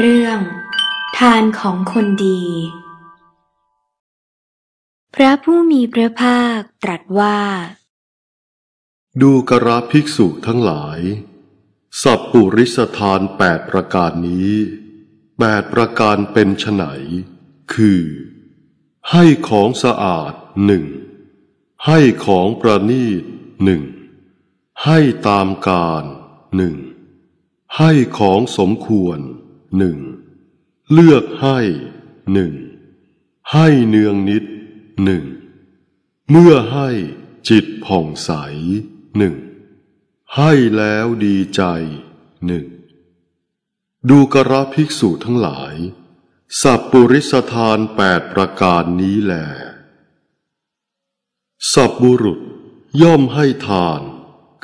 เรื่องทานของคนดี พระผู้มีพระภาคตรัสว่า ดูกราภิกษุทั้งหลาย สัพปุริสทานแปดประการนี้แปดประการเป็นไนคือ ให้ของสะอาดหนึ่ง ให้ของประณีตหนึ่ง ให้ตามการหนึ่ง ให้ของสมควรหนึ่งเลือกให้หนึ่งให้เนืองนิดหนึ่งเมื่อให้จิตผ่องใสหนึ่งให้แล้วดีใจหนึ่งดูกระภิกษุทั้งหลาย สัพปุริสทานแปดประการนี้แหลสัพบุรุษย่อมให้ทาน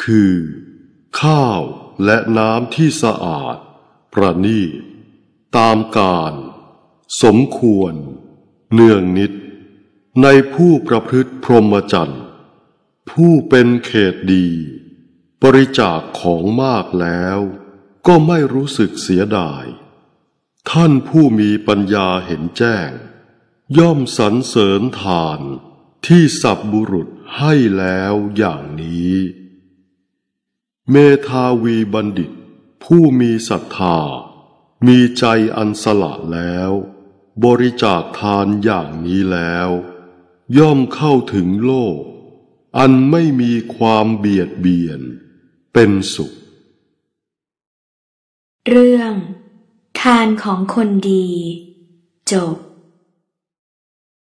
คือ ข้าวและน้ำที่สะอาด ประณีตตามการ สมควร เนื่องนิด ในผู้ประพฤติพรหมจรรย์ ผู้เป็นเขตดีบริจาคของมากแล้วก็ไม่รู้สึกเสียดาย ท่านผู้มีปัญญาเห็นแจ้ง ย่อมสรรเสริญทาน ที่สับบุรุษให้แล้วอย่างนี้ เมธาวีบัณฑิตผู้มีศรัทธามีใจอันสละแล้ว บริจาคทานอย่างนี้แล้ว ย่อมเข้าถึงโลก อันไม่มีความเบียดเบียน เป็นสุข เรื่องทานของคนดี จบ